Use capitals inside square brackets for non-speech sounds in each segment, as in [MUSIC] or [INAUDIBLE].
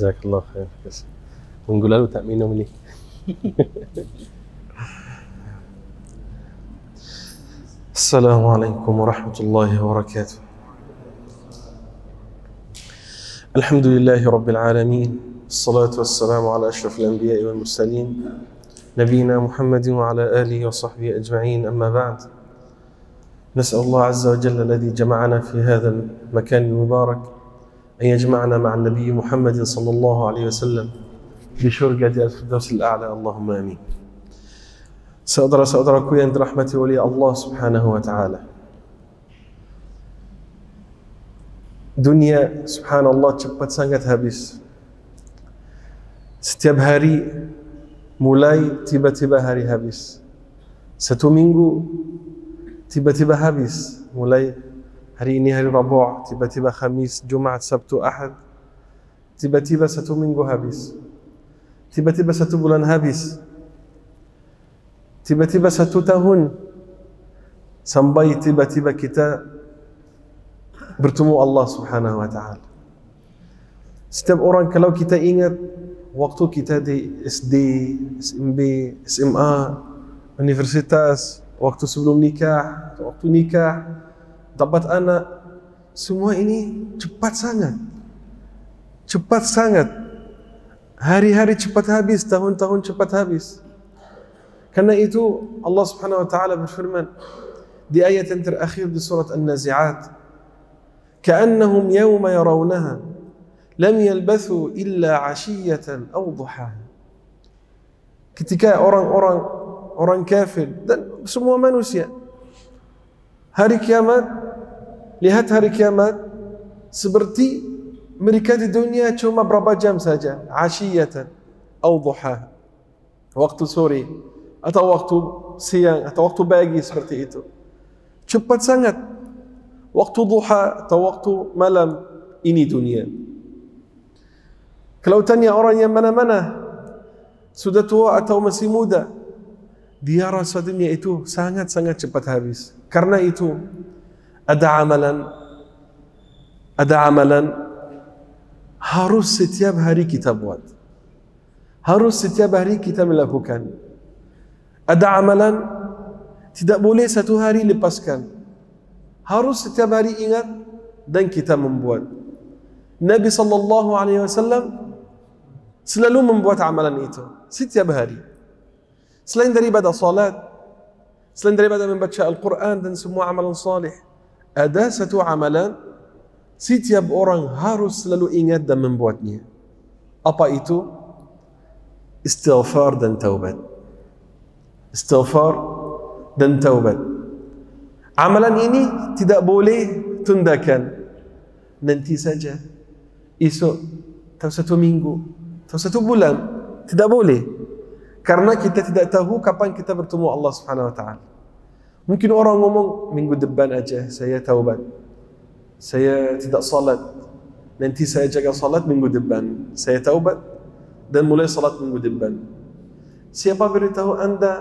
جزاك الله خير ونقول له تامينهم امني [LAUGHS] السلام عليكم ورحمه الله وبركاته الحمد لله رب العالمين الصلاه والسلام على اشرف الانبياء والمرسلين نبينا محمد وعلى اله وصحبه اجمعين اما بعد نسال الله عز وجل الذي جمعنا في هذا المكان المبارك أن يجمعنا مع النبي محمد صلى الله عليه وسلم بشرقة الدرس الأعلى اللهم آمين سأدرى سأدرى كوي عند رحمة ولي الله سبحانه وتعالى دنيا سبحان الله تشبت سانجت هابيس ستيب هاري مولاي تيبا تيبا هاري هابيس ستومينغو تيبا تيبا هابيس مولاي hari ini hari Rabu' tiba-tiba Khamis, Jumat, Sabtu, Ahad tiba-tiba satu minggu habis tiba-tiba satu bulan habis tiba-tiba satu tahun sampai tiba-tiba kita bertemu Allah subhanahu wa ta'ala setiap orang kalau kita ingat waktu kita di SD, SMB, SMA, universitas, waktu sebelum nikah, waktu nikah, dapat anak semua ini cepat sangat cepat sangat hari-hari cepat habis tahun-tahun cepat habis karena itu Allah Subhanahu wa taala berfirman di ayat yang terakhir di surat An-Nazi'at كأنهم يوم يرونها لم يلبثوا إلا عشية أو ضحاها ketika orang-orang orang kafir dan semua manusia hari kiamat lihat hari kiamat seperti mereka di dunia cuma berapa jam saja asyiyatan atau duha waktu sore atau waktu siang atau waktu pagi seperti itu cepat sangat waktu duha atau waktu malam ini dunia kalau tanya orang yang mana-mana sudah tua atau masih muda dia rasa dunia itu sangat-sangat cepat habis karena itu ada amalan ada amalan harus setiap hari kita buat harus setiap hari kita melakukan ada amalan tidak boleh satu hari lepaskan harus setiap hari ingat dan kita membuat Nabi sallallahu alaihi wasallam selalu membuat amalan itu setiap hari selain daripada solat selain daripada membaca al-Quran dan semua amalan salih ada satu amalan setiap orang harus selalu ingat dan membuatnya. Apa itu? Istighfar dan taubat. Istighfar dan taubat. Amalan ini tidak boleh tundakan. Nanti saja. Esok. Atau satu minggu. Atau satu bulan. Tidak boleh. Karena kita tidak tahu kapan kita bertemu Allah Subhanahu Wa Taala. Mungkin orang ngomong minggu depan aja saya taubat. Saya tidak salat. Nanti saya jaga salat minggu depan. Saya taubat dan mulai salat minggu depan. Siapa beritahu anda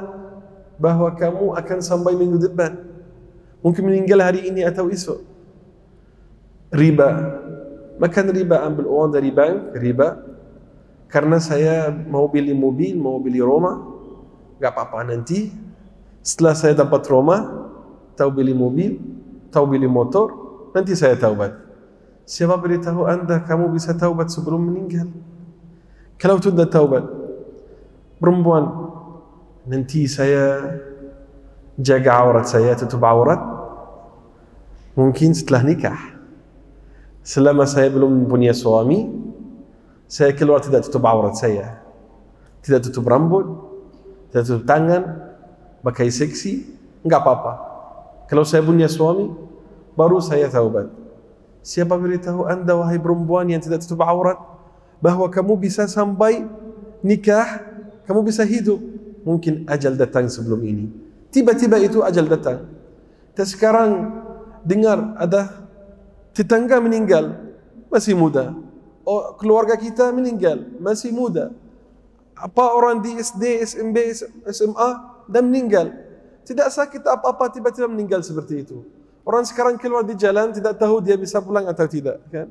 bahawa kamu akan sampai minggu depan? Mungkin meninggal hari ini atau esok. Riba. Makan riba ambil uang dari bank, riba. Karena saya mau beli mobil, mau beli rumah. Tidak apa-apa nanti, setelah saya dapat rumah, tahu beli mobil, tahu beli motor, nanti saya taubat. Siapa beritahu anda kamu bisa taubat sebelum meninggal? Kalau tunda taubat, perempuan, nanti saya jaga aurat saya, tutup aurat, mungkin setelah nikah. Selama saya belum punya suami, saya keluar tidak tutup aurat saya. Tidak tutup rambut, tidak tutup tangan, pakai seksi, enggak apa-apa. Kalau saya punya suami, baru saya taubat. Siapa beritahu anda wahai perempuan yang tidak tutup aurat bahawa kamu bisa sampai nikah, kamu bisa hidup. Mungkin ajal datang sebelum ini. Tiba-tiba itu ajal datang. Dan sekarang dengar ada tetangga meninggal, masih muda. Oh, keluarga kita meninggal, masih muda. Apa orang di SD, SMB, SMA, dan meninggal. Tidak sakit apa-apa tiba-tiba meninggal seperti itu. Orang sekarang keluar di jalan tidak tahu dia bisa pulang atau tidak. Kan?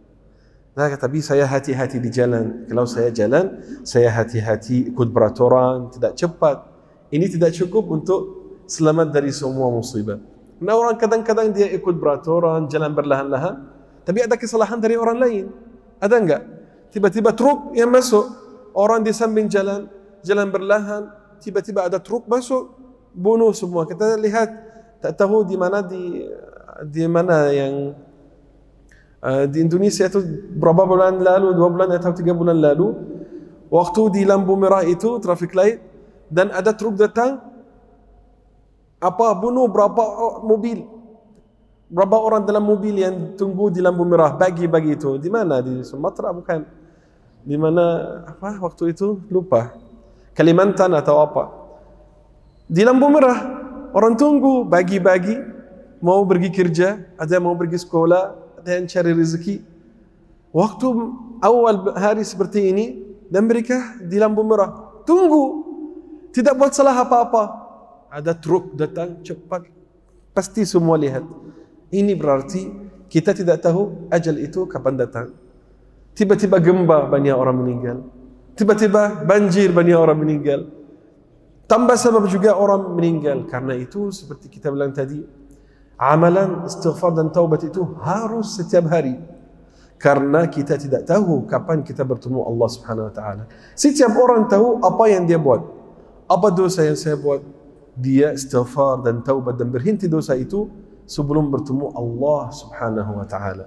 Nah, tapi saya hati-hati di jalan. Kalau saya jalan, saya hati-hati ikut beraturan, tidak cepat. Ini tidak cukup untuk selamat dari semua musibah. Nah, orang kadang-kadang dia ikut beraturan, jalan berlahan-lahan. Tapi ada kesalahan dari orang lain. Ada enggak? Tiba-tiba truk yang masuk. Orang di samping jalan, jalan berlahan, tiba-tiba ada truk masuk bunuh semua kita lihat tak tahu di mana di di mana yang uh, di Indonesia itu berapa bulan lalu dua bulan atau tiga bulan lalu waktu di lampu merah itu traffic light dan ada truk datang apa bunuh berapa oh, mobil berapa orang dalam mobil yang tunggu di lampu merah bagi-bagi itu di mana di Sumatera bukan di mana apa waktu itu lupa Kalimantan atau apa di lampu merah orang tunggu bagi-bagi mau pergi kerja ada yang mau pergi sekolah ada yang cari rezeki waktu awal hari seperti ini dan mereka di lampu merah tunggu tidak buat salah apa-apa ada truk datang cepat pasti semua lihat ini berarti kita tidak tahu ajal itu kapan datang tiba-tiba gempa banyak orang meninggal tiba-tiba banjir banyak orang meninggal. Tambah sebab juga orang meninggal. Karena itu seperti kita bilang tadi, amalan istighfar dan taubat itu harus setiap hari. Karena kita tidak tahu kapan kita bertemu Allah Subhanahu Wa Taala. Setiap orang tahu apa yang dia buat. Apa dosa yang saya buat? Dia istighfar dan taubat dan berhenti dosa itu sebelum bertemu Allah Subhanahu Wa Taala.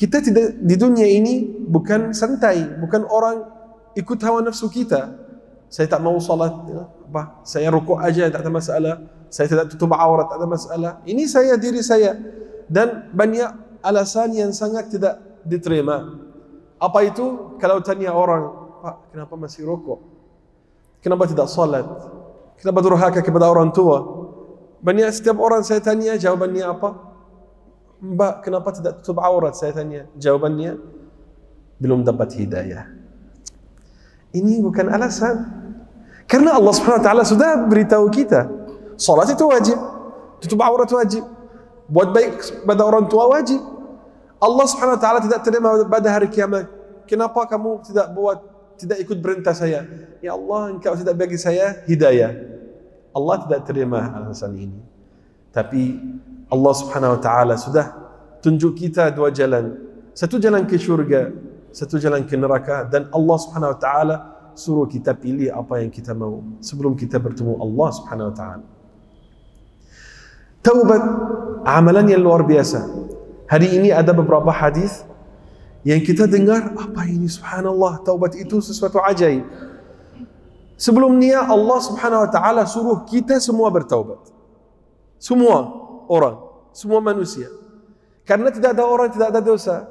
Kita tidak di dunia ini bukan santai, bukan orang ikut hawa nafsu kita. Saya tak mau salat, ya? apa? Saya rukuk aja tak ada masalah. Saya tidak tutup aurat tak ada masalah. Ini saya diri saya dan banyak alasan yang sangat tidak diterima. Apa itu? Kalau tanya orang, Pak, kenapa masih rokok? Kenapa tidak salat? Kenapa durhaka kepada orang tua? Banyak setiap orang saya tanya, jawabannya apa? Mbak, kenapa tidak tutup aurat? Saya tanya, jawabannya belum dapat hidayah. Ini bukan alasan. Karena Allah Subhanahu wa taala sudah beritahu kita, solat itu wajib. Tutup aurat wajib. Buat baik pada orang tua wajib. Allah Subhanahu wa taala tidak terima pada hari kiamat. Kenapa kamu tidak buat tidak ikut perintah saya? Ya Allah, engkau tidak bagi saya hidayah. Allah tidak terima alasan ini. Tapi Allah Subhanahu wa taala sudah tunjuk kita dua jalan. Satu jalan ke syurga, satu jalan ke neraka dan Allah Subhanahu wa taala suruh kita pilih apa yang kita mahu sebelum kita bertemu Allah Subhanahu wa taala. Taubat amalan yang luar biasa. Hari ini ada beberapa hadis yang kita dengar apa ini subhanallah taubat itu sesuatu ajaib. Sebelum niat Allah Subhanahu wa taala suruh kita semua bertaubat. Semua orang, semua manusia. Karena tidak ada orang tidak ada dosa,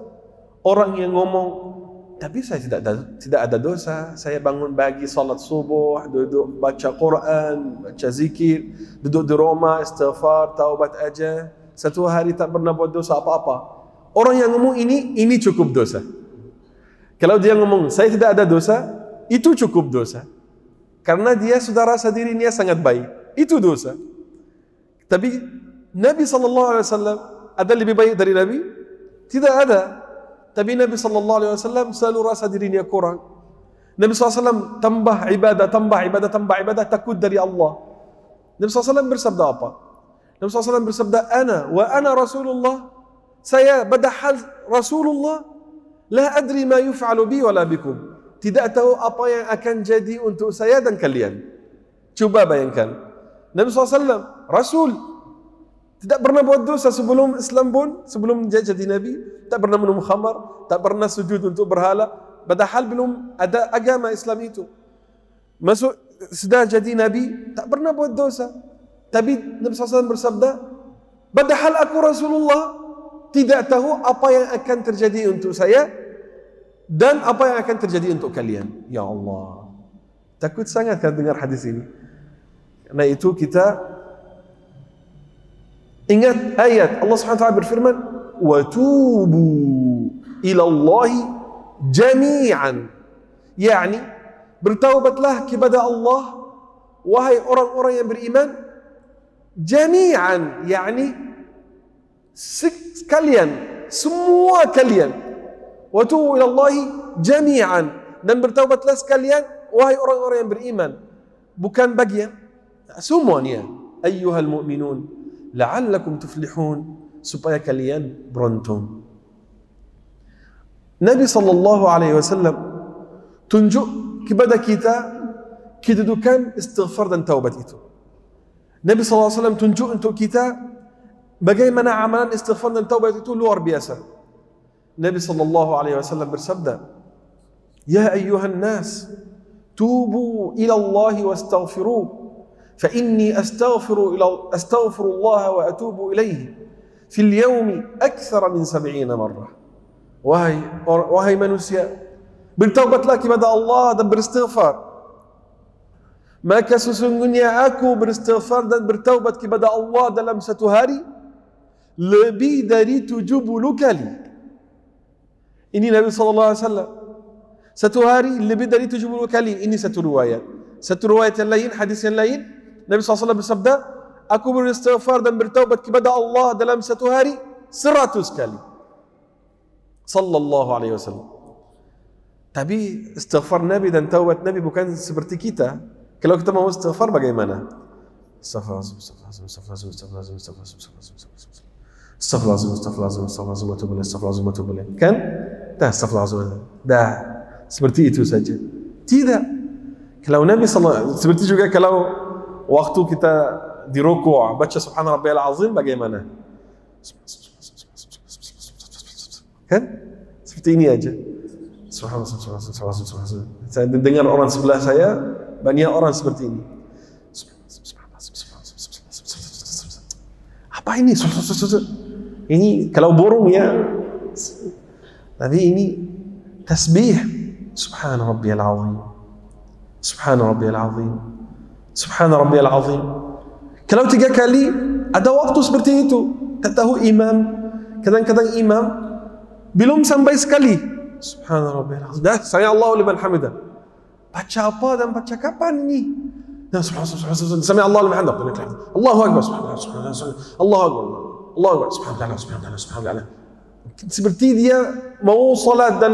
orang yang ngomong tapi saya tidak ada, tidak ada dosa saya bangun bagi salat subuh duduk baca Quran baca zikir duduk di rumah istighfar taubat aja satu hari tak pernah buat dosa apa-apa orang yang ngomong ini ini cukup dosa kalau dia ngomong saya tidak ada dosa itu cukup dosa karena dia sudah rasa dirinya sangat baik itu dosa tapi Nabi SAW ada lebih baik dari Nabi? Tidak ada. Tapi Nabi sallallahu alaihi wasallam selalu rasa dirinya kurang. Nabi SAW tambah ibadah, tambah ibadah, tambah ibadah, takut dari Allah. Nabi SAW bersabda apa? Nabi SAW bersabda, Ana wa ana Rasulullah. Saya badahal Rasulullah. La adri ma yuf'alu bi wa la bikum. Tidak tahu apa yang akan jadi untuk saya dan kalian. Coba bayangkan. Nabi SAW, Rasul, Tidak pernah buat dosa sebelum Islam pun, sebelum jadi Nabi. Tak pernah minum khamar, tak pernah sujud untuk berhala. Padahal belum ada agama Islam itu. Masuk sudah jadi Nabi, tak pernah buat dosa. Tapi Nabi SAW bersabda, Padahal aku Rasulullah tidak tahu apa yang akan terjadi untuk saya dan apa yang akan terjadi untuk kalian. Ya Allah. Takut sangat kan dengar hadis ini. Karena itu kita Ingat ayat Allah Subhanahu wa taala berfirman, "Wa tubu ila Allah jami'an." Yani bertaubatlah kepada Allah wahai orang-orang yang beriman jami'an yani sekalian semua kalian wa tubu ila Allah jami'an dan bertaubatlah sekalian wahai orang-orang yang beriman bukan bagian semuanya ayyuhal mu'minun la'allakum tuflihun supaya kalian beruntung. Nabi sallallahu alaihi wasallam tunjuk kepada kita kedudukan istighfar dan taubat itu. Nabi sallallahu alaihi wasallam tunjuk untuk kita bagaimana amalan istighfar dan taubat itu luar biasa. Nabi sallallahu alaihi wasallam bersabda, "Ya ayyuhan nas, tubu ila Allah wastaghfiruh." فإني أستغفر, إلى أستغفر الله وأتوب إليه في اليوم أكثر من سبعين مرة وهي, وهي من نسي بالتوبة لك مدى الله دبر استغفار ما كسس الدنيا أكو بالاستغفار دبر توبة كبدا الله دلم ستهاري لبي داري تجوب لك لي إني نبي صلى الله عليه وسلم ستهاري لبي داري تجوب لك لي إني ستروايا ستروايا لين حديث لين Nabi SAW bersabda, aku beristighfar dan bertaubat kepada Allah dalam satu hari seratus kali. Sallallahu alaihi wasallam. Tapi istighfar Nabi dan taubat Nabi bukan seperti kita. Kalau kita mau istighfar bagaimana? Astaghfirullahalazim, azim, astaghfirullahalazim, azim, astaghfirullahalazim, azim, Astaghfirullahalazim, azim, astaghfirullahalazim, wa Kan? Dah, azim. Dah. Seperti itu saja. Tidak. Kalau Nabi SAW, seperti juga kalau waktu kita di rukuk baca subhana rabbiyal azim bagaimana? Kan? Seperti ini aja. Subhanallah, subhanallah, subhanallah, subhanallah. Saya dengar orang sebelah saya banyak orang seperti ini. Apa ini? Ini kalau burung ya. Tapi ini tasbih. Subhana rabbiyal azim. Subhana rabbiyal azim. subhanë rabbi el adhim këllam të gëkali ata waktu së bërti njëtu këta hu imam këta në këta në imam bilum se mbaj s'kali subhanë rabbi el adhim dhe sa një allahu li ben hamida pa që apa dhe pa që ka pa një Ya subhanallahi subhanallahi Allahu akbar subhanallahi subhanallahi Allahu akbar Allahu akbar subhanallahi subhanallahi subhanallahi Seperti dia mau salat dan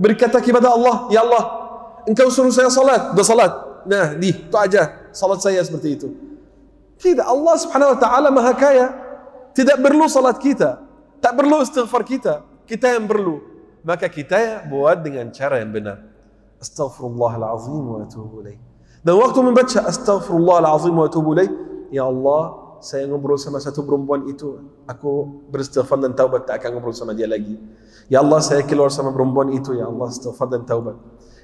berkata kepada Allah ya Allah engkau suruh saya salat dah salat Nah, di itu aja salat saya seperti itu. Tidak Allah Subhanahu wa taala Maha Kaya. Tidak perlu salat kita. Tak perlu istighfar kita. Kita yang perlu. Maka kita buat dengan cara yang benar. Astaghfirullahalazim wa atubu ilaih. Dan waktu membaca astaghfirullahalazim wa atubu ilaih, ya Allah, saya ngobrol sama satu perempuan itu, aku beristighfar dan taubat tak akan ngobrol sama dia lagi. Ya Allah, saya keluar sama perempuan itu, ya Allah, istighfar dan taubat.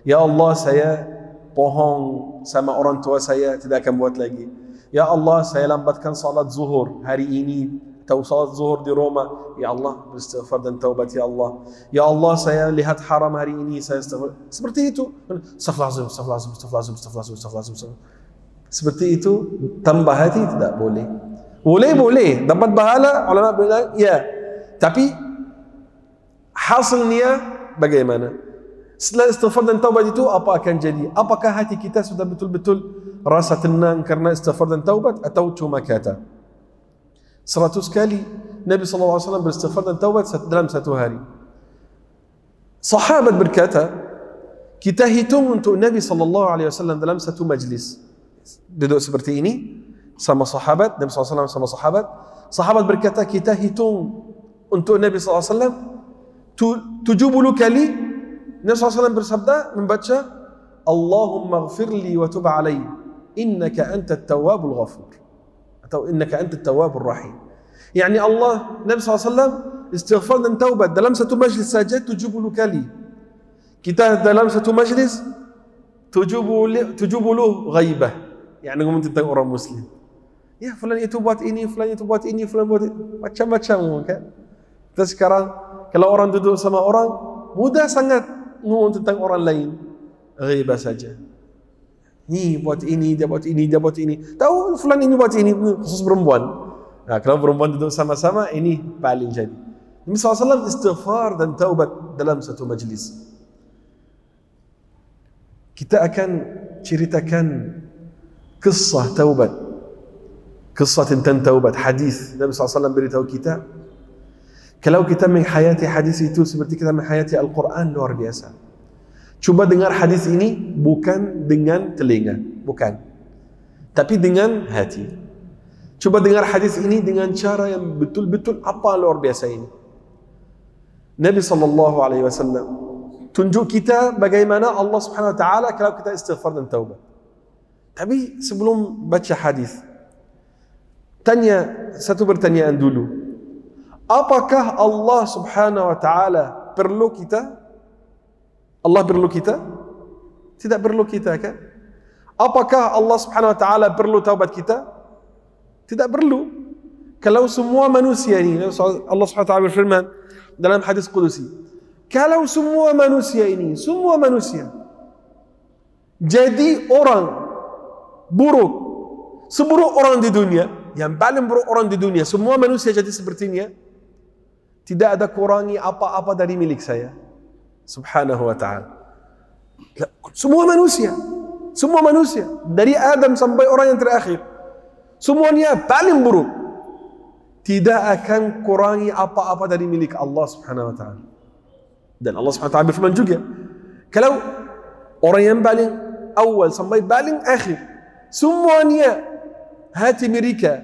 Ya Allah, saya bohong sama orang tua saya tidak akan buat lagi. Ya Allah, saya lambatkan salat zuhur hari ini atau salat zuhur di Roma. Ya Allah, beristighfar dan taubat ya Allah. Ya Allah, saya lihat haram hari ini, saya istighfar. Seperti itu. Astaghfirullahalazim, astaghfirullahalazim, astaghfirullahalazim, astaghfirullahalazim, astaghfirullahalazim, astaghfirullahalazim. Seperti itu tambah hati tidak boleh. Boleh, boleh. Dapat bahala, ulama bilang, ya. Tapi, hasilnya bagaimana? Bagaimana? Setelah istighfar dan taubat itu apa akan jadi? Apakah hati kita sudah betul-betul rasa tenang karena istighfar dan taubat atau cuma kata? Seratus kali Nabi SAW beristighfar dan taubat dalam satu hari. Sahabat berkata, kita hitung untuk Nabi SAW dalam satu majlis. Duduk seperti ini, sama sahabat, Nabi SAW sama sahabat. Sahabat berkata, kita hitung untuk Nabi SAW tujuh puluh kali Nabi SAW bersabda membaca Allahumma gfirli wa tuba alaih innaka anta tawabul ghafur atau innaka anta tawabul rahim yani Allah Nabi SAW istighfar dan taubat dalam satu majlis saja 70 kali kita dalam satu majlis 70 ghaibah yani ngomong tentang orang muslim ya fulan itu buat ini fulan itu buat ini fulan buat ini. macam-macam kan kita sekarang kalau orang duduk sama orang mudah sangat ngomong tentang orang lain riba saja Ni buat ini, dia buat ini, dia buat ini Tahu fulan ini buat ini, khusus perempuan nah, Kalau perempuan duduk sama-sama, ini paling jadi Nabi SAW istighfar dan taubat dalam satu majlis Kita akan ceritakan kisah taubat Kisah tentang taubat, hadis Nabi SAW beritahu kita kalau kita menghayati hadis itu seperti kita menghayati Al-Quran luar biasa. Cuba dengar hadis ini bukan dengan telinga, bukan. Tapi dengan hati. Cuba dengar hadis ini dengan cara yang betul-betul apa luar biasa ini. Nabi sallallahu alaihi wasallam tunjuk kita bagaimana Allah Subhanahu wa taala kalau kita istighfar dan taubat. Tapi sebelum baca hadis tanya satu pertanyaan dulu apakah Allah Subhanahu wa taala perlu kita? Allah perlu kita? Tidak perlu kita kan? Apakah Allah Subhanahu wa taala perlu taubat kita? Tidak perlu. Kalau semua manusia ini Allah Subhanahu wa taala berfirman dalam hadis qudsi, kalau semua manusia ini, semua manusia jadi orang buruk, seburuk orang di dunia, yang paling buruk orang di dunia, semua manusia jadi seperti ini, ya? tidak ada kurangi apa-apa dari milik saya subhanahu wa ta'ala semua manusia semua manusia dari Adam sampai orang yang terakhir semuanya paling buruk tidak akan kurangi apa-apa dari milik Allah subhanahu wa ta'ala dan Allah subhanahu wa ta'ala berfirman juga kalau orang yang paling awal sampai paling akhir semuanya hati mereka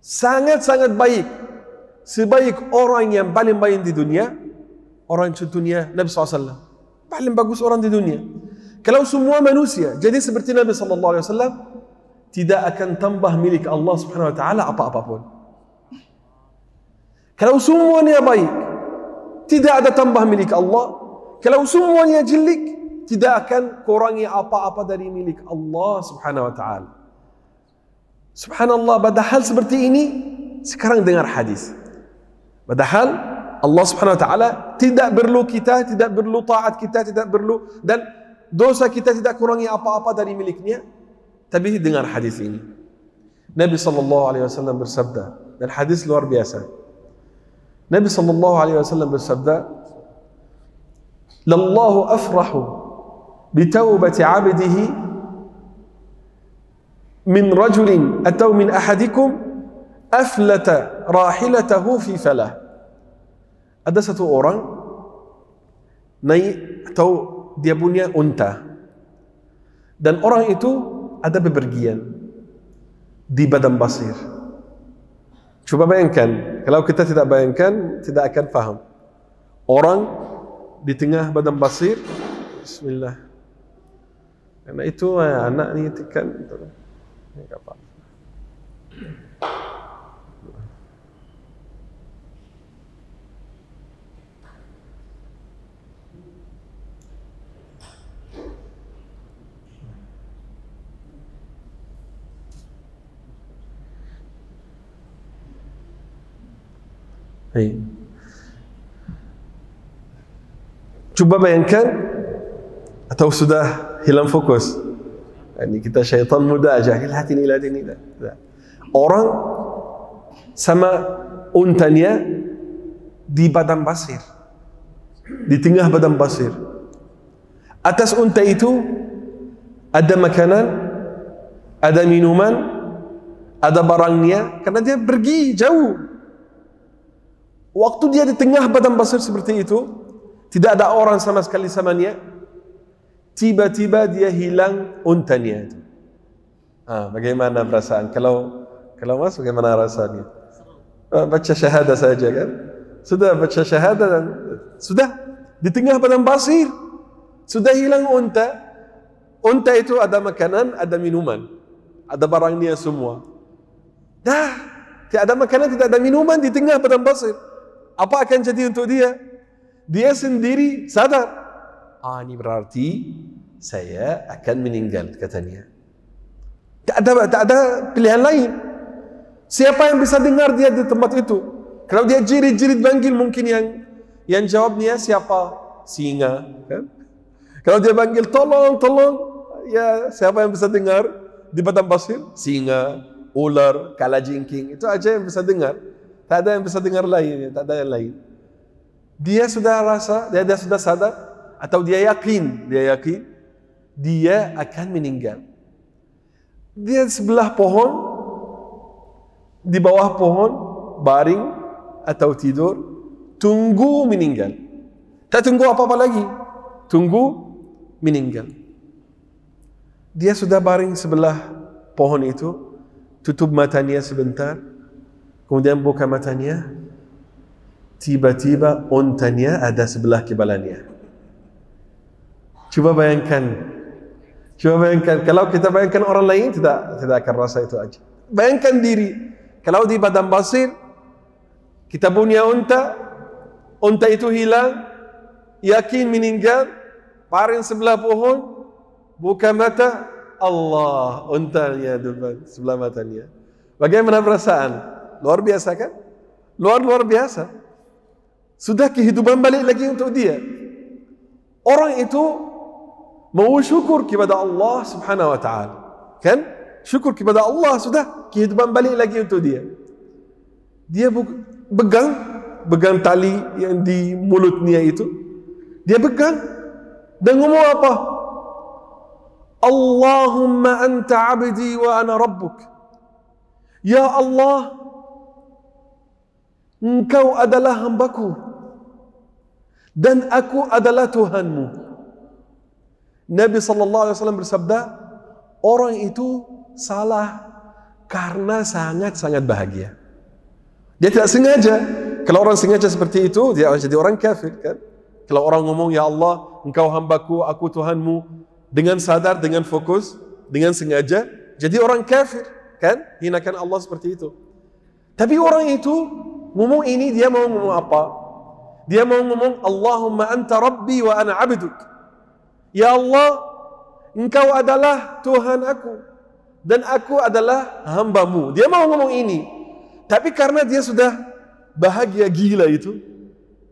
sangat-sangat baik sebaik orang yang paling baik di dunia orang itu dunia Nabi SAW paling bagus orang di dunia kalau semua manusia jadi seperti Nabi SAW tidak akan tambah milik Allah Subhanahu Wa Taala apa-apa pun kalau semuanya baik tidak ada tambah milik Allah kalau semuanya jelik tidak akan kurangi apa-apa dari milik Allah Subhanahu Wa Taala Subhanallah pada hal seperti ini sekarang dengar hadis Padahal Allah Subhanahu wa taala tidak perlu kita, tidak perlu taat kita, tidak perlu dan dosa kita tidak kurangi apa-apa dari miliknya. Tapi dengar hadis ini. Nabi sallallahu alaihi wasallam bersabda dan hadis luar biasa. Nabi sallallahu alaihi wasallam bersabda, "Lallahu afrahu bi taubati 'abdihi min rajulin atau min ahadikum aflata rahilatahu fi falah ada satu orang naik atau dia punya unta dan orang itu ada bepergian di badan basir cuba bayangkan kalau kita tidak bayangkan tidak akan faham orang di tengah badan basir bismillah karena itu ah, anak ni tekan tak apa Baik. Cuba bayangkan atau sudah hilang fokus. Ini kita syaitan muda jahil hati ni lah ni Orang sama untanya di badan pasir. Di tengah badan pasir. Atas unta itu ada makanan, ada minuman, ada barangnya karena dia pergi jauh waktu dia di tengah badan pasir seperti itu tidak ada orang sama sekali sama samanya tiba-tiba dia hilang untanya itu ah, bagaimana perasaan kalau kalau mas bagaimana rasanya ha, baca syahada saja kan sudah baca syahada dan sudah di tengah badan pasir sudah hilang unta unta itu ada makanan ada minuman ada barangnya semua dah tidak ada makanan tidak ada minuman di tengah badan pasir apa akan jadi untuk dia? Dia sendiri sadar. Ah, ini berarti saya akan meninggal katanya. Tak ada tak ada pilihan lain. Siapa yang bisa dengar dia di tempat itu? Kalau dia jerit-jerit panggil mungkin yang yang jawabnya siapa? Singa, kan? Kalau dia panggil tolong, tolong, ya siapa yang bisa dengar di batang pasir? Singa, ular, kala itu aja yang bisa dengar. Tak ada yang bisa dengar lain, ya, tak ada yang lain. Dia sudah rasa, dia, dia sudah sadar atau dia yakin, dia yakin dia akan meninggal. Dia di sebelah pohon di bawah pohon baring atau tidur tunggu meninggal. Tak tunggu apa-apa lagi. Tunggu meninggal. Dia sudah baring sebelah pohon itu, tutup matanya sebentar, Kemudian buka matanya Tiba-tiba ontanya ada sebelah kepalanya Cuba bayangkan Cuba bayangkan Kalau kita bayangkan orang lain Tidak tidak akan rasa itu aja Bayangkan diri Kalau di badan pasir Kita punya unta Unta itu hilang Yakin meninggal parin sebelah pohon Buka mata Allah untanya sebelah matanya Bagaimana perasaan? Luar biasa kan? Luar-luar biasa. Sudah kehidupan balik lagi untuk dia. Orang itu mau syukur kepada Allah subhanahu wa ta'ala. Kan? Syukur kepada Allah sudah kehidupan balik lagi untuk dia. Dia pegang pegang tali yang di mulutnya itu. Dia pegang dan ngomong apa? Allahumma anta abdi wa ana rabbuk. Ya Allah, engkau adalah hambaku dan aku adalah Tuhanmu. Nabi sallallahu alaihi wasallam bersabda, orang itu salah karena sangat-sangat bahagia. Dia tidak sengaja. Kalau orang sengaja seperti itu, dia akan jadi orang kafir kan? Kalau orang ngomong ya Allah, engkau hambaku, aku Tuhanmu dengan sadar, dengan fokus, dengan sengaja, jadi orang kafir kan? Hinakan Allah seperti itu. Tapi orang itu Ngomong ini dia mau ngomong apa? Dia mau ngomong Allahumma anta rabbi wa ana abduk. Ya Allah, engkau adalah Tuhan aku dan aku adalah hambamu. Dia mau ngomong ini. Tapi karena dia sudah bahagia gila itu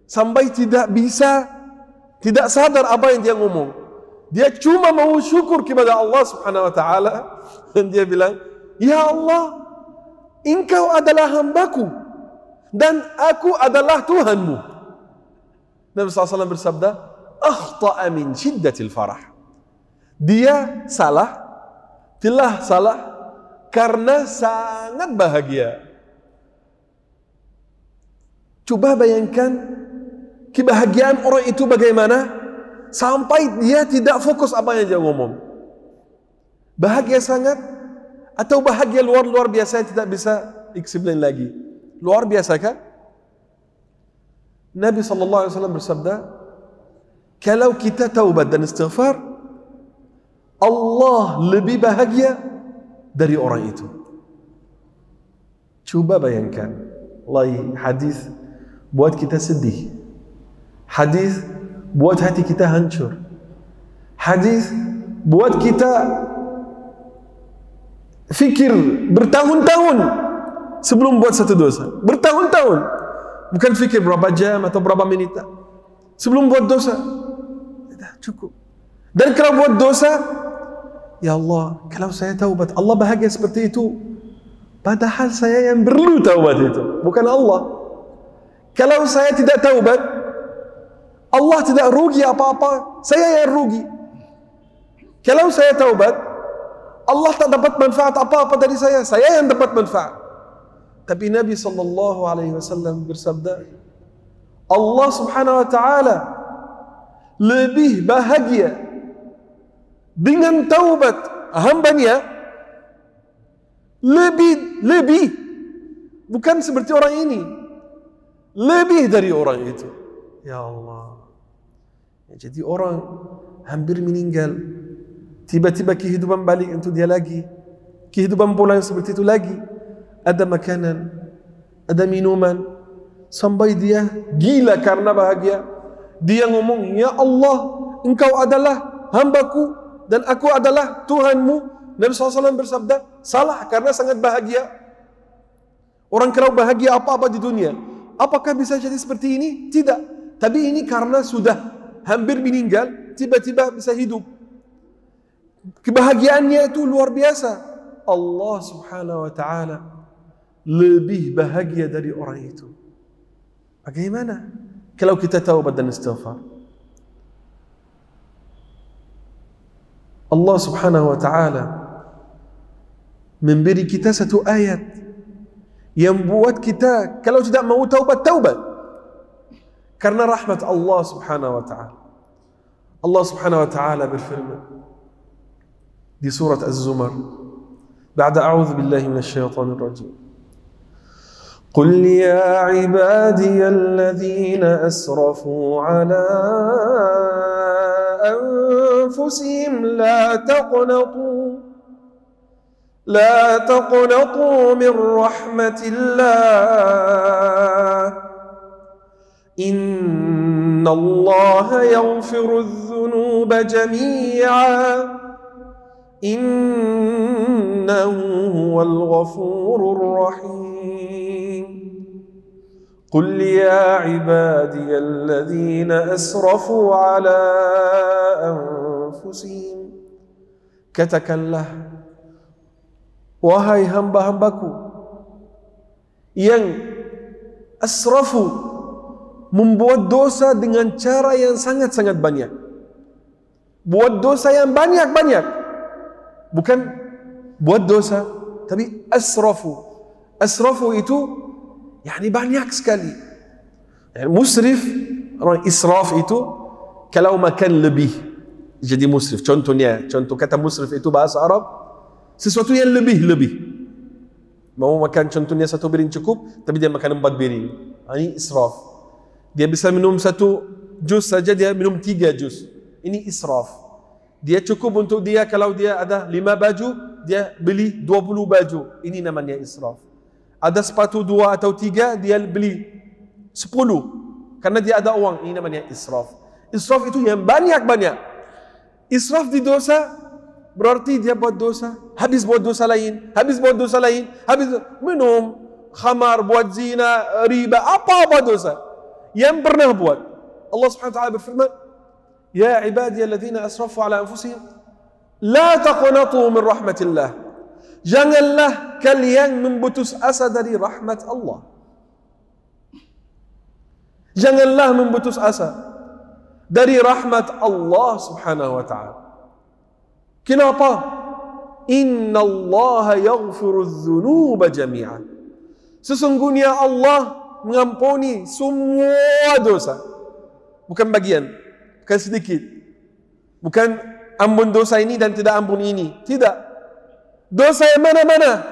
sampai tidak bisa tidak sadar apa yang dia ngomong. Dia cuma mau syukur kepada Allah Subhanahu wa taala dan dia bilang, "Ya Allah, engkau adalah hambaku." ku dan aku adalah Tuhanmu. Nabi SAW bersabda, Akhta'a min syiddatil farah. Dia salah, telah salah, karena sangat bahagia. Coba bayangkan kebahagiaan orang itu bagaimana sampai dia tidak fokus apa yang dia ngomong. Bahagia sangat atau bahagia luar-luar biasa yang tidak bisa explain lagi luar biasa kan? Nabi sallallahu alaihi wasallam bersabda, "Kalau kita taubat dan istighfar, Allah lebih bahagia dari orang itu." Cuba bayangkan. Wallahi hadis buat kita sedih. Hadis buat hati kita hancur. Hadis buat kita fikir bertahun-tahun sebelum buat satu dosa. Bertahun-tahun. Bukan fikir berapa jam atau berapa menit. Sebelum buat dosa. Ya dah cukup. Dan kalau buat dosa, Ya Allah, kalau saya taubat, Allah bahagia seperti itu. Padahal saya yang perlu taubat itu. Bukan Allah. Kalau saya tidak taubat, Allah tidak rugi apa-apa. Saya yang rugi. Kalau saya taubat, Allah tak dapat manfaat apa-apa dari saya. Saya yang dapat manfaat. Tapi Nabi sallallahu alaihi wasallam bersabda, Allah Subhanahu wa taala lebih bahagia dengan taubat hambanya lebih lebih bukan seperti orang ini lebih dari orang itu ya Allah ya, jadi orang hampir meninggal tiba-tiba kehidupan balik untuk dia lagi kehidupan pulang seperti itu lagi ada makanan, ada minuman sampai dia gila karena bahagia. Dia ngomong, "Ya Allah, Engkau adalah hambaku dan aku adalah Tuhanmu." Nabi SAW bersabda, "Salah karena sangat bahagia." Orang kalau bahagia apa-apa di dunia, apakah bisa jadi seperti ini? Tidak. Tapi ini karena sudah hampir meninggal, tiba-tiba bisa hidup. Kebahagiaannya itu luar biasa. Allah Subhanahu wa taala lebih bahagia dari orang itu. Bagaimana kalau kita taubat dan istighfar? Allah Subhanahu wa taala memberi kita satu ayat yang buat kita kalau tidak mau taubat taubat karena rahmat Allah Subhanahu wa taala. Allah Subhanahu wa taala berfirman di surat Az-Zumar بعد أعوذ بالله من الشيطان الرجيم قل يا عبادي الذين أسرفوا على أنفسهم لا تقنطوا لا تقنطوا من رحمة الله إن الله يغفر الذنوب جميعا إنه هو الغفور الرحيم قل يا عبادي الذين أسرفوا على أنفسهم katakanlah wahai hamba-hambaku yang asrafu membuat dosa dengan cara yang sangat-sangat banyak buat dosa yang banyak-banyak bukan buat dosa tapi asrafu asrafu itu Yang Yani banyak sekali. Yani musrif, orang israf itu, kalau makan lebih, jadi musrif. Contohnya, contoh kata musrif itu bahasa Arab, sesuatu yang lebih-lebih. Mau makan contohnya satu piring cukup, tapi dia makan empat piring. Ha, ini israf. Dia bisa minum satu jus saja, dia minum tiga jus. Ini israf. Dia cukup untuk dia kalau dia ada lima baju, dia beli dua puluh baju. Ini namanya israf. ada sepatu dua atau tiga dia beli sepuluh karena dia ada uang ini namanya israf israf itu yang banyak banyak israf di dosa berarti dia buat dosa habis buat dosa lain habis buat dosa lain habis minum khamar buat zina riba apa apa dosa yang pernah buat Allah subhanahu wa taala berfirman ya ibadi alladzina asrafu ala لا تقنطوا من رحمة الله janganlah kalian memutus asa dari rahmat Allah. Janganlah memutus asa dari rahmat Allah Subhanahu wa taala. Kenapa? Inna Allah yaghfiru dzunuba jami'a. Sesungguhnya Allah mengampuni semua dosa. Bukan bagian, bukan sedikit. Bukan ampun dosa ini dan tidak ampun ini. Tidak dosa yang mana-mana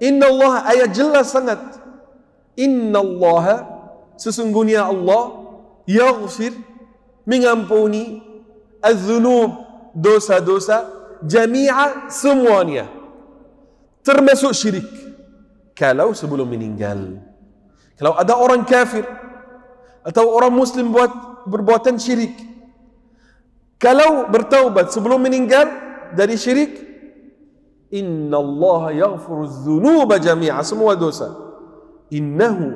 inna Allah ayat jelas sangat inna Allah sesungguhnya Allah yaghfir mengampuni az-zunub dosa-dosa jami'a semuanya termasuk syirik kalau sebelum meninggal kalau ada orang kafir atau orang muslim buat berbuatan syirik kalau bertaubat sebelum meninggal dari syirik إن الله يغفر الذنوب جميعا semua dosa innahu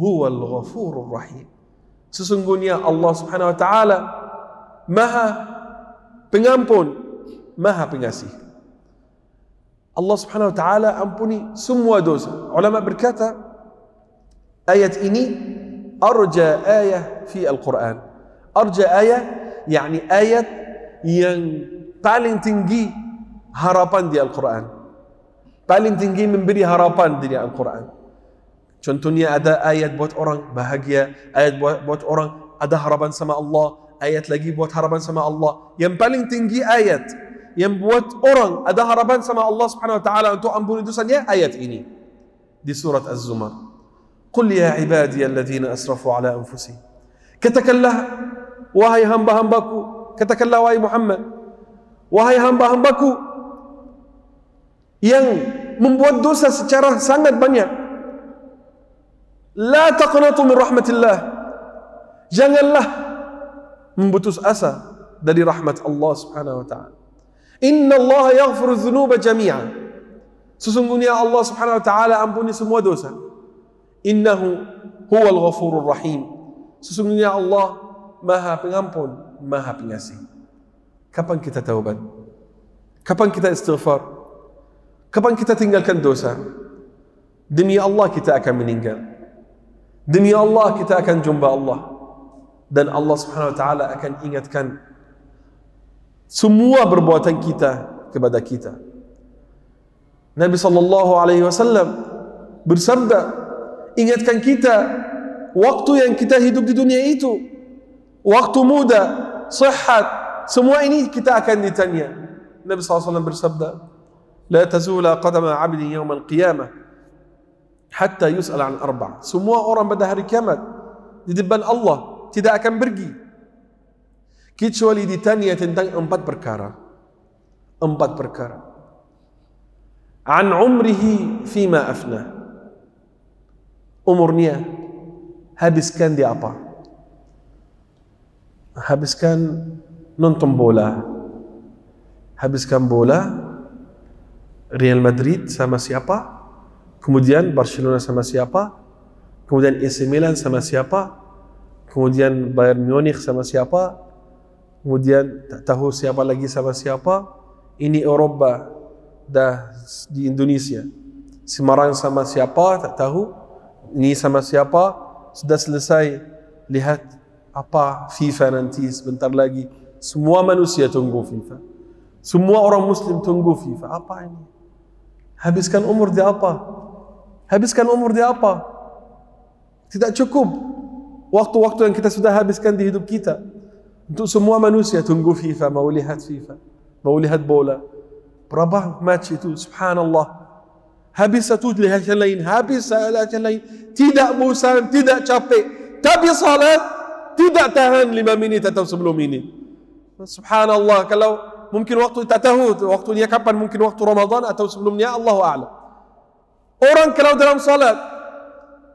huwal ghafurur rahim sesungguhnya Allah Subhanahu wa taala maha pengampun maha pengasih Allah Subhanahu wa taala ampuni semua dosa ulama berkata ayat ini arja ayah fi al-Quran arja ayah yani ayat yang paling tinggi harapan di Al-Quran. Paling tinggi memberi harapan di Al-Quran. Contohnya ada ayat buat orang bahagia, ayat buat, buat orang ada harapan sama Allah, ayat lagi buat harapan sama Allah. Yang paling tinggi ayat yang buat orang ada harapan sama Allah Subhanahu wa taala untuk ampun dosanya ayat ini di surat Az-Zumar. Qul ya ibadiy alladhina asrafu ala anfusi. Katakanlah wahai hamba-hambaku, katakanlah wahai Muhammad, wahai hamba-hambaku yang membuat dosa secara sangat banyak la taqnatu min rahmatillah janganlah memutus asa dari rahmat Allah Subhanahu wa taala inna Allah yaghfiru dhunuba jami'a sesungguhnya Allah Subhanahu wa taala ampuni semua dosa innahu huwal ghafurur rahim sesungguhnya Allah maha pengampun maha pengasih kapan kita taubat kapan kita istighfar Kapan kita tinggalkan dosa? Demi Allah kita akan meninggal. Demi Allah kita akan jumpa Allah. Dan Allah Subhanahu wa taala akan ingatkan semua perbuatan kita kepada kita. Nabi sallallahu alaihi wasallam bersabda, ingatkan kita waktu yang kita hidup di dunia itu. Waktu muda, sehat, semua ini kita akan ditanya. Nabi sallallahu alaihi wasallam bersabda, لا تزول قدم عبد يوم القيامة حتى يسأل عن أربع سموا أورا بدا هاري كامل الله تدا كان برقي كيتشوالي دي تانية تندن أمبات بركارة أمبات بركارة عن عمره فيما أفنى أمور أمرنيا هابس كان دي أبا هابس كان ننتم بولا هابس كان بولا Real Madrid sama siapa? Kemudian Barcelona sama siapa? Kemudian AC Milan sama siapa? Kemudian Bayern Munich sama siapa? Kemudian tak tahu siapa lagi sama siapa? Ini Eropa dah di Indonesia. Semarang sama siapa? Tak tahu. Ini sama siapa? Sudah selesai lihat apa FIFA nanti sebentar lagi. Semua manusia tunggu FIFA. Semua orang Muslim tunggu FIFA. Apa ini? habiskan umur di apa? Habiskan umur di apa? Tidak cukup waktu-waktu yang kita sudah habiskan di hidup kita untuk semua manusia tunggu FIFA, mau lihat FIFA, mau lihat bola. Berapa match itu? Subhanallah. Habis satu lihat yang lain, habis satu lihat yang lain. Tidak musan, tidak capek. Tapi salat tidak tahan lima minit atau sebelum minit. Subhanallah. Kalau mungkin waktu tatahud, waktunya kapan? Mungkin waktu Ramadan atau sebelumnya, Allah a'lam. Orang kalau dalam salat,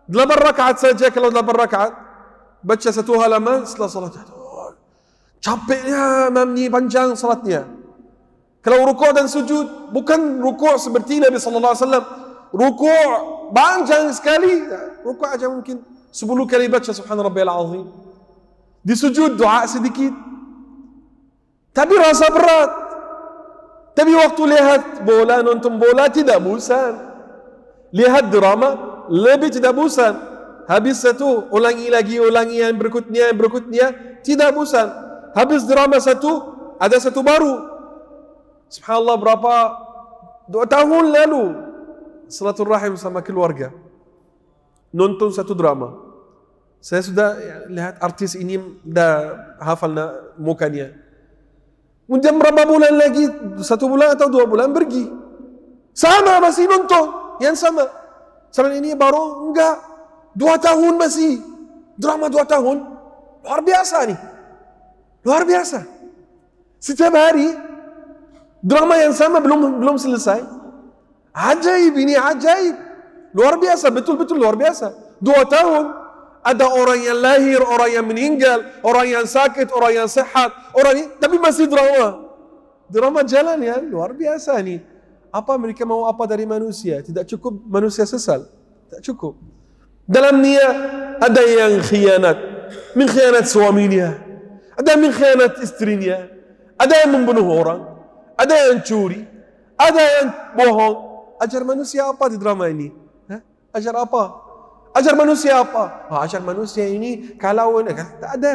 8 rakaat saja kalau 8 rakaat, baca satu halaman setelah salat. Oh, capeknya imam ni panjang salatnya. Kalau rukuk dan sujud, bukan rukuk seperti Nabi sallallahu alaihi wasallam. Rukuk panjang sekali. Rukuk aja mungkin 10 kali baca subhanallah rabbil azim. Di sujud doa sedikit, Tapi rasa berat. Tapi waktu lihat bola, nonton bola, tidak bosan. Lihat drama, lebih tidak bosan. Habis satu, ulangi lagi, ulangi yang berikutnya, yang berikutnya, tidak bosan. Habis drama satu, ada satu baru. Subhanallah berapa, dua tahun lalu. Salatul Rahim sama keluarga. Nonton satu drama. Saya sudah lihat artis ini, dah hafal muka dia. Kemudian berapa bulan lagi? Satu bulan atau dua bulan pergi. Sama masih nonton. Yang sama. Selain ini baru enggak. Dua tahun masih. Drama dua tahun. Luar biasa ni. Luar biasa. Setiap hari, drama yang sama belum belum selesai. Ajaib ini, ajaib. Luar biasa, betul-betul luar biasa. Dua tahun ada orang yang lahir, orang yang meninggal, orang yang sakit, orang yang sehat, orang ini, tapi masih drama. Drama jalan ya, luar biasa ni. Apa mereka mahu apa dari manusia? Tidak cukup manusia sesal. Tak cukup. Dalam niat ada yang khianat. Min khianat suaminya. Ada min khianat istrinya. Ada yang membunuh orang. Ada yang curi. Ada yang bohong. Ajar manusia apa di drama ini? Ha? Ajar apa? Ajar manusia apa? Ha, ajar manusia ini kalau tidak ada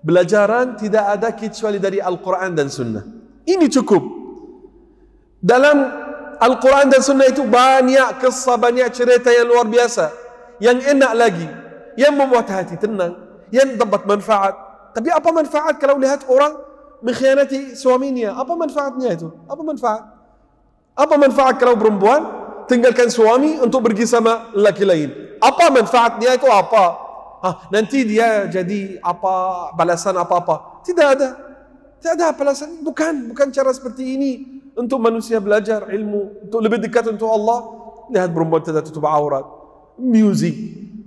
belajaran tidak ada kecuali dari Al-Quran dan Sunnah. Ini cukup. Dalam Al-Quran dan Sunnah itu banyak kisah, banyak cerita yang luar biasa. Yang enak lagi. Yang membuat hati tenang. Yang dapat manfaat. Tapi apa manfaat kalau lihat orang mengkhianati suaminya? Apa manfaatnya itu? Apa manfaat? Apa manfaat kalau perempuan tinggalkan suami untuk pergi sama lelaki lain? Apa manfaat dia itu apa? Ha, nanti dia jadi apa balasan apa-apa. Tidak ada. Tidak ada balasan. Bukan. Bukan cara seperti ini. Untuk manusia belajar ilmu. Untuk lebih dekat untuk Allah. Lihat perempuan tidak tutup aurat. Music.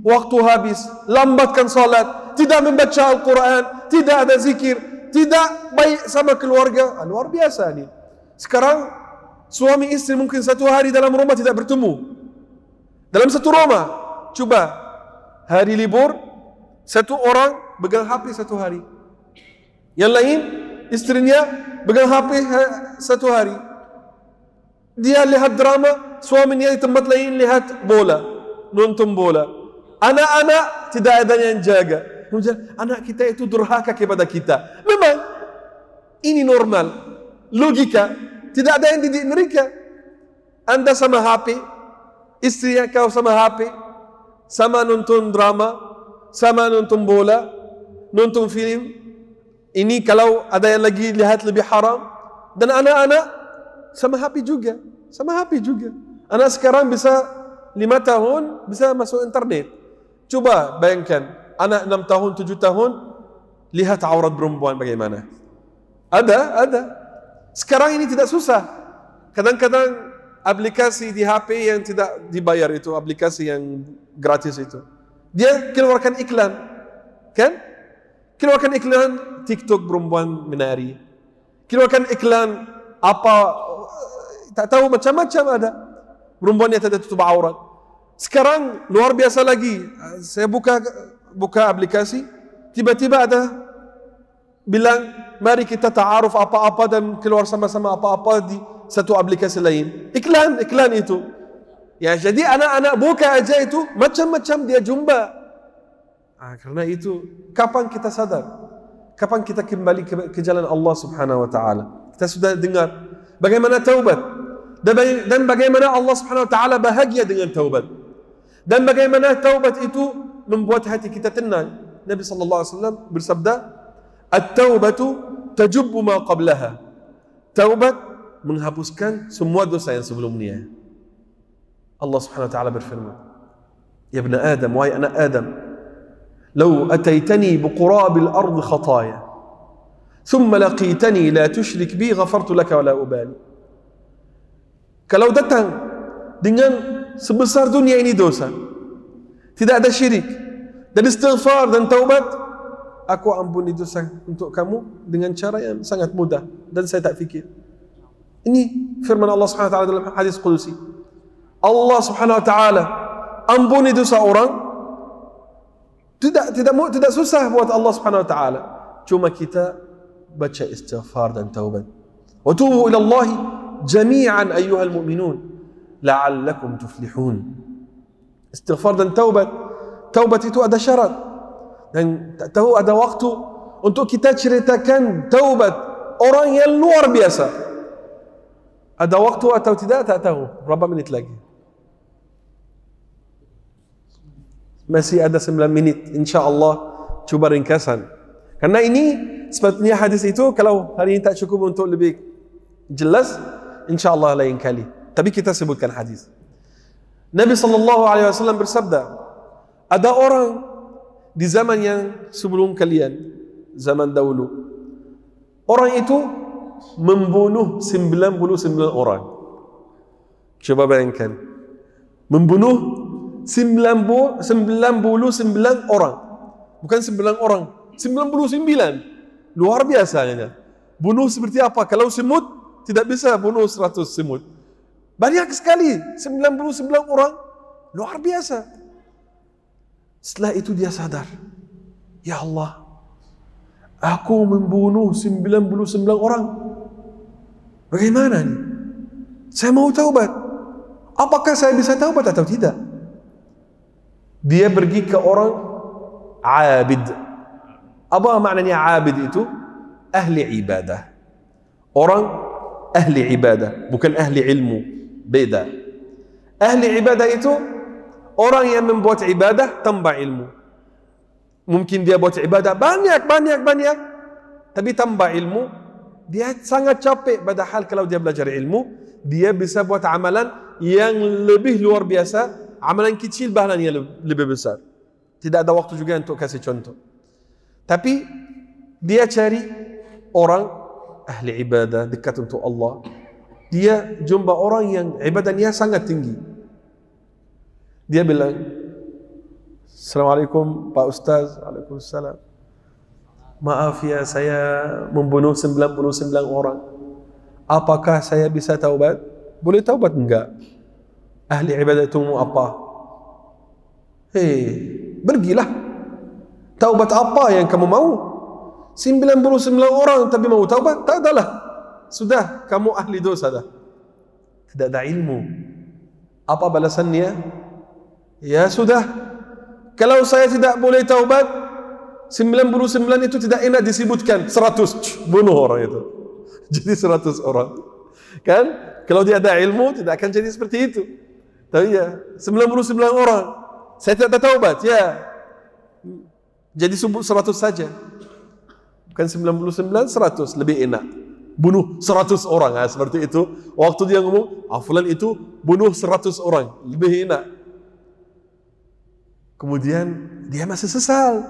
Waktu habis. Lambatkan salat. Tidak membaca Al-Quran. Tidak ada zikir. Tidak baik sama keluarga. Ah, luar biasa ini. Sekarang suami istri mungkin satu hari dalam rumah tidak bertemu. Dalam satu rumah cuba hari libur satu orang pegang HP satu hari. Yang lain isterinya pegang HP eh, satu hari. Dia lihat drama, suaminya di tempat lain lihat bola, nonton bola. Anak-anak tidak ada yang jaga. Kemudian anak kita itu durhaka kepada kita. Memang ini normal. Logika tidak ada yang didik mereka. Anda sama HP, istrinya kau sama HP, sama nonton drama, sama nonton bola, nonton film. Ini kalau ada yang lagi lihat lebih haram. Dan anak-anak sama happy juga. Sama happy juga. Anak sekarang bisa lima tahun bisa masuk internet. Cuba bayangkan anak enam tahun, tujuh tahun lihat aurat perempuan bagaimana. Ada, ada. Sekarang ini tidak susah. Kadang-kadang aplikasi di HP yang tidak dibayar itu aplikasi yang gratis itu. Dia keluarkan iklan. Kan? Keluarkan iklan TikTok perempuan menari. Keluarkan iklan apa tak tahu macam-macam ada. Perempuan yang tidak tutup aurat. Sekarang luar biasa lagi. Saya buka buka aplikasi, tiba-tiba ada bilang mari kita ta'aruf apa-apa dan keluar sama-sama apa-apa di satu aplikasi lain. Iklan, iklan itu. Ya, jadi anak-anak buka aja itu macam-macam dia jumpa. Ah, karena itu kapan kita sadar? Kapan kita kembali ke, ke jalan Allah Subhanahu wa taala? Kita sudah dengar bagaimana taubat dan bagaimana Allah Subhanahu wa taala bahagia dengan taubat. Dan bagaimana taubat itu membuat hati kita tenang. Nabi sallallahu alaihi wasallam bersabda, "At-taubatu tajubbu ma qablaha." Taubat menghapuskan semua dosa yang sebelumnya. الله سبحانه وتعالى بالفرمان يا ابن آدم واي أنا آدم لو أتيتني بقراب الأرض خطايا ثم لقيتني لا تشرك بي غفرت لك ولا أبالي كلو datang dengan sebesar dunia ini dosa tidak ada syirik dan istighfar dan taubat aku ampuni dosa untuk kamu dengan cara yang sangat mudah dan saya tak fikir ini firman Allah Subhanahu wa taala dalam hadis qudsi Allah Subhanahu Wa Taala ampuni dosa orang tidak tidak tidak susah buat Allah Subhanahu Wa Taala cuma kita baca istighfar dan taubat وتوبوا ila Allah jami'an ayyuhal mu'minun la'allakum tuflihun istighfar dan taubat taubat itu ada syarat dan tahu ada waktu untuk kita ceritakan taubat orang yang luar biasa ada waktu atau tidak tak tahu berapa menit lagi Masih ada 9 minit InsyaAllah Cuba ringkasan Karena ini Sepertinya hadis itu Kalau hari ini tak cukup untuk lebih jelas InsyaAllah lain kali Tapi kita sebutkan hadis Nabi SAW bersabda Ada orang Di zaman yang sebelum kalian Zaman dahulu Orang itu Membunuh 99 orang Cuba bayangkan Membunuh 99 99 orang. Bukan 9 orang. 99. Luar biasa agaknya. Bunuh seperti apa? Kalau semut, tidak bisa bunuh 100 semut. Banyak sekali. 99 orang. Luar biasa. Setelah itu dia sadar. Ya Allah. Aku membunuh 99 orang. Bagaimana ini? Saya mau taubat. Apakah saya bisa taubat atau tidak? dia pergi ke orang abid apa maknanya abid itu ahli ibadah orang ahli ibadah bukan ahli ilmu beda ahli ibadah itu orang yang membuat ibadah tambah ilmu mungkin dia buat ibadah banyak banyak banyak tapi tambah ilmu dia sangat capek padahal kalau dia belajar ilmu dia bisa buat amalan yang lebih luar biasa amalan kecil bahalan yang lebih besar. Tidak ada waktu juga untuk kasih contoh. Tapi dia cari orang ahli ibadah dekat untuk Allah. Dia jumpa orang yang ibadahnya sangat tinggi. Dia bilang, Assalamualaikum Pak Ustaz. Waalaikumsalam. Maaf ya saya membunuh 99 orang. Apakah saya bisa taubat? Boleh taubat enggak? ahli ibadatmu apa? Hei, eh, pergilah. Taubat apa yang kamu mahu? 99 orang tapi mahu taubat? Tak lah. Sudah, kamu ahli dosa dah. Tidak ada ilmu. Apa balasannya? Ya sudah. Kalau saya tidak boleh taubat, 99 itu tidak enak disebutkan. 100 bunuh orang itu. [LAUGHS] Jadi 100 orang. Kan? Kalau dia ada ilmu, tidak akan jadi seperti itu. Tapi ya, 99 orang. Saya tidak taubat, ya. Jadi sebut 100 saja. Bukan 99, 100 lebih enak. Bunuh 100 orang, ha, seperti itu. Waktu dia ngomong, afulan ah, itu bunuh 100 orang, lebih enak. Kemudian dia masih sesal.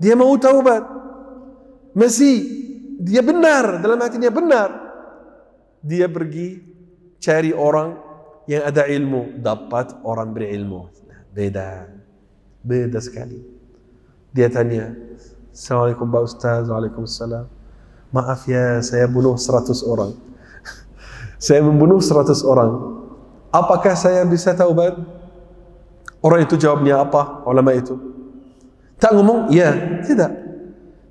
Dia mau taubat. Masih dia benar dalam hatinya benar. Dia pergi cari orang yang ada ilmu dapat orang berilmu. beda. Beda sekali. Dia tanya, Assalamualaikum Pak Ustaz, Waalaikumsalam. Maaf ya, saya bunuh seratus orang. [LAUGHS] saya membunuh seratus orang. Apakah saya bisa taubat? Orang itu jawabnya apa? Ulama itu. Tak ngomong? Ya, tidak.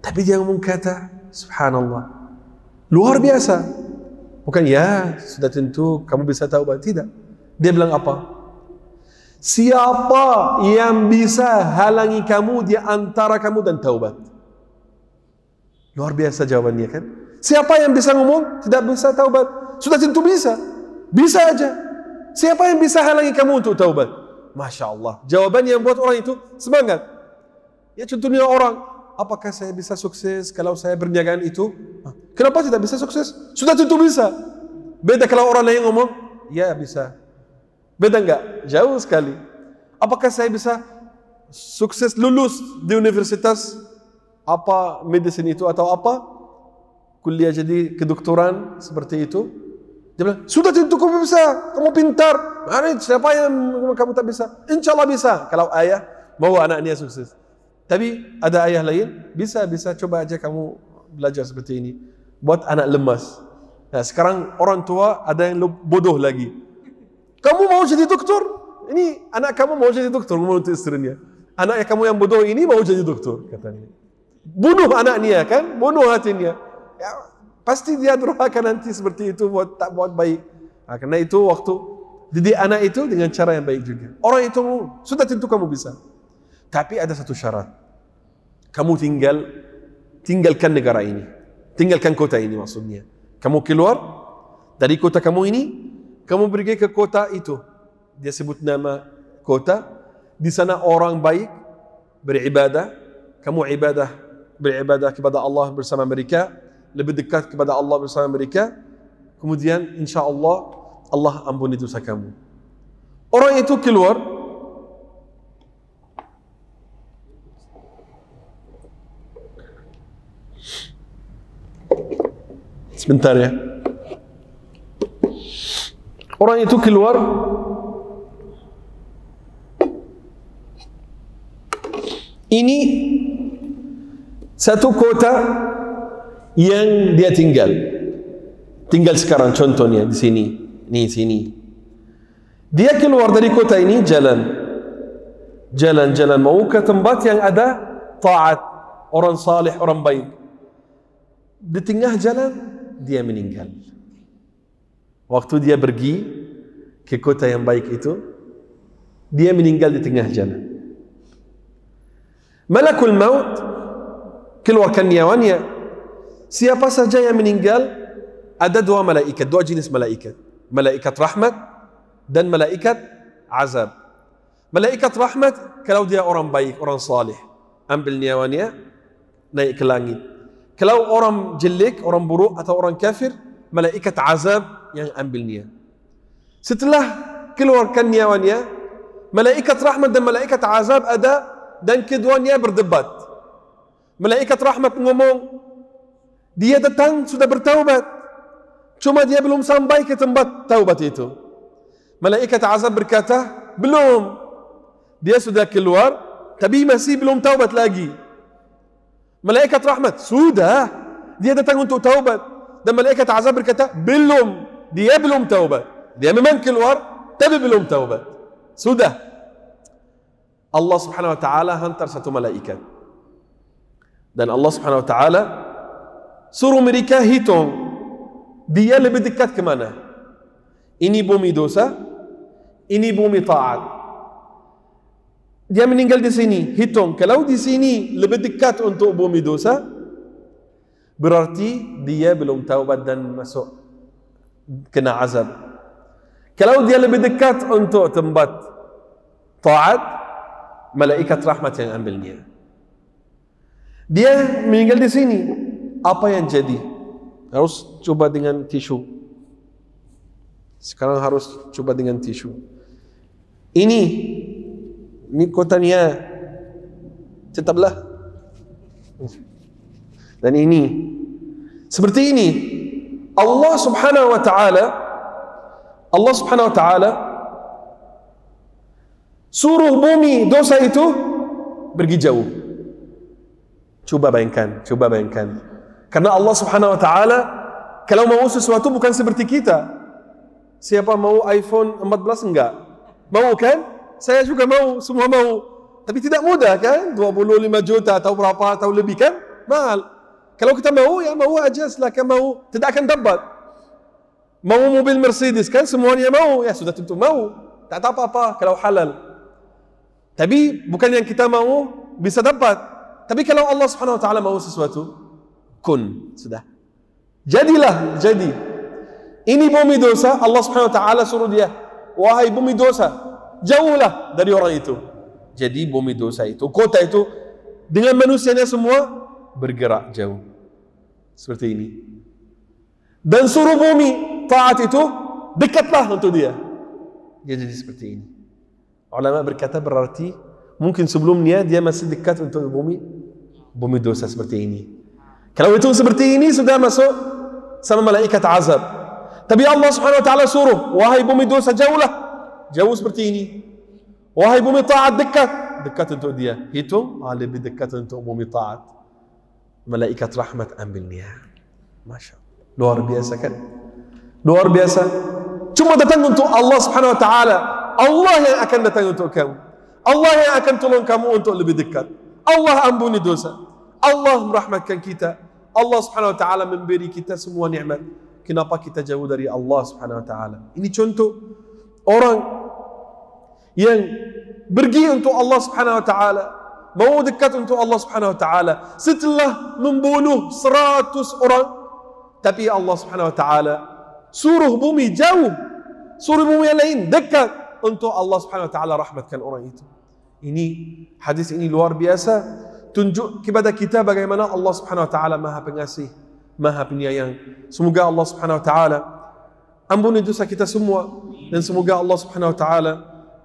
Tapi dia ngomong kata, Subhanallah. Luar biasa. Bukan ya, sudah tentu kamu bisa taubat. Tidak. Dia bilang apa? Siapa yang bisa halangi kamu di antara kamu dan taubat? Luar biasa jawabannya kan? Siapa yang bisa ngomong tidak bisa taubat? Sudah tentu bisa. Bisa aja. Siapa yang bisa halangi kamu untuk taubat? Masya Allah. Jawaban yang buat orang itu semangat. Ya contohnya orang. Apakah saya bisa sukses kalau saya berniagaan itu? Ah, Kenapa tidak bisa sukses? Sudah tentu bisa. Beda kalau orang lain ngomong. Ya bisa. Beda enggak? Jauh sekali. Apakah saya bisa sukses lulus di universitas apa medicine itu atau apa kuliah jadi kedoktoran seperti itu? Dia bilang, sudah tentu kamu bisa, kamu pintar. Mari, siapa yang kamu tak bisa? Insya Allah bisa. Kalau ayah mau anaknya sukses. Tapi ada ayah lain, bisa, bisa. Coba aja kamu belajar seperti ini. Buat anak lemas. Nah, sekarang orang tua ada yang bodoh lagi. Kamu mau jadi doktor? Ini anak kamu mau jadi doktor, untuk istrinya. Anak kamu yang bodoh ini mau jadi doktor, katanya. Bunuh anak anaknya kan? Bunuh hatinya. Ya, pasti dia durhaka nanti seperti itu buat tak buat baik. Ha, karena itu waktu jadi anak itu dengan cara yang baik juga. Orang itu sudah tentu kamu bisa. Tapi ada satu syarat. Kamu tinggal tinggalkan negara ini. Tinggalkan kota ini maksudnya. Kamu keluar dari kota kamu ini kamu pergi ke kota itu dia sebut nama kota di sana orang baik beribadah kamu ibadah beribadah kepada Allah bersama mereka lebih dekat kepada Allah bersama mereka kemudian insya Allah Allah ampuni dosa kamu orang itu keluar sebentar ya Orang itu keluar Ini Satu kota Yang dia tinggal Tinggal sekarang contohnya Di sini Ini sini dia keluar dari kota ini jalan jalan jalan mau ke tempat yang ada taat orang salih, orang baik di tengah jalan dia meninggal Waktu dia pergi ke kota yang baik itu, dia meninggal di tengah jalan. Malakul maut keluarkan nyawanya. Siapa saja yang meninggal, ada dua malaikat, dua jenis malaikat. Malaikat rahmat dan malaikat azab. Malaikat rahmat kalau dia orang baik, orang salih. Ambil nyawanya, naik ke langit. Kalau orang jelek, orang buruk atau orang kafir, malaikat azab yang ambil niat. Setelah keluarkan nyawanya, malaikat rahmat dan malaikat azab ada dan keduanya berdebat. Malaikat rahmat ngomong, dia datang sudah bertaubat. Cuma dia belum sampai ke tempat taubat itu. Malaikat azab berkata, belum. Dia sudah keluar, tapi masih belum taubat lagi. Malaikat rahmat, sudah. Dia datang untuk taubat. Dan malaikat azab berkata, belum. Belum. دياب توبة توبات دياب منك الور تبب لهم توبات سودة الله سبحانه وتعالى هنتر ساتو ملائكة دان الله سبحانه وتعالى سورو مريكا هيتون دي اللي بدك كمانا اني بومي دوسا اني بومي طاعة دي من انجل دي سيني هيتون كلاو دي سيني اللي بدك انتو بومي دوسا برارتي دي بلوم توبة دان مسؤ kena azab kalau dia lebih dekat untuk tempat taat malaikat rahmat yang ambil dia dia meninggal di sini apa yang jadi harus cuba dengan tisu sekarang harus cuba dengan tisu ini ini kotanya tetaplah dan ini seperti ini Allah subhanahu wa ta'ala Allah subhanahu wa ta'ala suruh bumi dosa itu pergi jauh cuba bayangkan cuba bayangkan karena Allah subhanahu wa ta'ala kalau mau sesuatu bukan seperti kita siapa mau iPhone 14 enggak mau kan saya juga mau semua mau tapi tidak mudah kan 25 juta atau berapa atau lebih kan mahal kalau kita mau ya mau aja lah, kalau mau tidak akan dapat mau mobil Mercedes kan semuanya mau ya sudah tentu mau tak tahu apa-apa kalau halal tapi bukan yang kita mau bisa dapat tapi kalau Allah Subhanahu wa taala mau sesuatu kun sudah jadilah jadi ini bumi dosa Allah Subhanahu wa taala suruh dia wahai bumi dosa jauhlah dari orang itu jadi bumi dosa itu kota itu dengan manusianya semua bergerak jauh. Seperti ini. Dan suruh bumi taat itu dekatlah untuk dia. Dia jadi seperti ini. Ulama berkata berarti mungkin sebelumnya dia masih dekat untuk bumi. Bumi dosa seperti ini. Kalau itu seperti ini sudah masuk sama malaikat azab. Tapi Allah subhanahu wa ta'ala suruh. Wahai bumi dosa jauhlah. Jauh seperti ini. Wahai bumi taat dekat. Dekat untuk dia. Itu ah, lebih dekat untuk bumi taat malaikat rahmat ambilnya. Masya Allah. Luar biasa kan? Luar biasa. Cuma datang untuk Allah subhanahu wa ta'ala. Allah yang akan datang untuk kamu. Allah yang akan tolong kamu untuk lebih dekat. Allah ampuni dosa. Allah merahmatkan kita. Allah subhanahu wa ta'ala memberi kita semua nikmat. Kenapa kita jauh dari Allah subhanahu wa ta'ala. Ini contoh orang yang pergi untuk Allah subhanahu wa ta'ala mau dekat untuk Allah Subhanahu wa taala setelah membunuh 100 orang tapi Allah Subhanahu wa taala suruh bumi jauh suruh bumi yang lain dekat untuk Allah Subhanahu wa taala rahmatkan orang itu ini hadis ini luar biasa tunjuk kepada kita bagaimana Allah Subhanahu wa taala Maha pengasih Maha penyayang semoga Allah Subhanahu wa taala ampuni dosa kita semua dan semoga Allah Subhanahu wa taala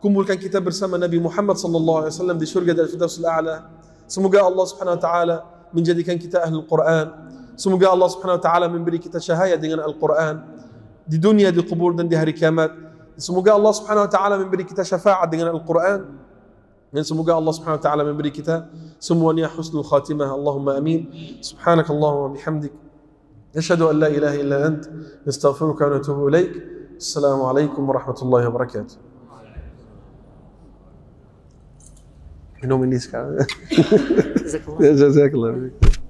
kumpulkan kita bersama Nabi Muhammad sallallahu alaihi wasallam di syurga dan firdaus al-a'la. Semoga Allah Subhanahu wa taala menjadikan kita ahli Al-Quran. Semoga Allah Subhanahu wa taala memberi kita cahaya dengan Al-Quran di dunia, di kubur dan di hari kiamat. Semoga Allah Subhanahu wa taala memberi kita syafaat dengan Al-Quran. Dan semoga Allah Subhanahu wa taala memberi kita semuanya husnul khatimah. Allahumma amin. Subhanakallahumma wa bihamdik. Nashhadu an la ilaha illa ant. Nastaghfiruka wa natubu ilaik. Assalamu alaikum warahmatullahi wabarakatuh. Não me disse é cara? Jazakallah. [LAUGHS] Jazakallah.